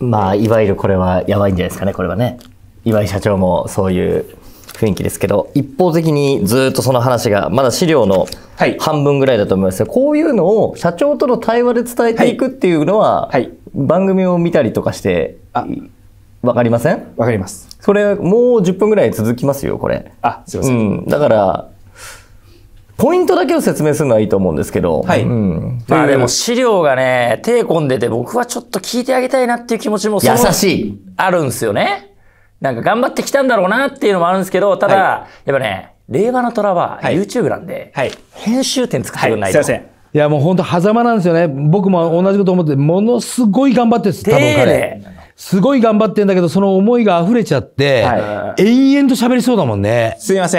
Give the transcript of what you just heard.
まあ、いわゆるこれはやばいんじゃないですかね、これはね。岩井社長もそういう雰囲気ですけど、一方的にずっとその話が、まだ資料の半分ぐらいだと思いますが、はい、こういうのを社長との対話で伝えていくっていうのは、はい、番組を見たりとかして、わかりませんわかります。それ、もう10分ぐらい続きますよ、これ。あ、すいません。うん、だから、ポイントだけを説明するのはいいと思うんですけど、はい。うん、まあでも資料がね、手込んでて僕はちょっと聞いてあげたいなっていう気持ちも優しい。あるんですよね。なんか頑張ってきたんだろうなっていうのもあるんですけど、ただ、はい、やっぱね、令和の虎は YouTube なんで、はい、編集点作ってくれないと。はい、すいません。いやもう本当狭間なんですよね。僕も同じこと思って、ものすごい頑張ってるんです、多分彼。すごい頑張ってんだけど、その思いが溢れちゃって、はい、延々と喋りそうだもんね。すいません。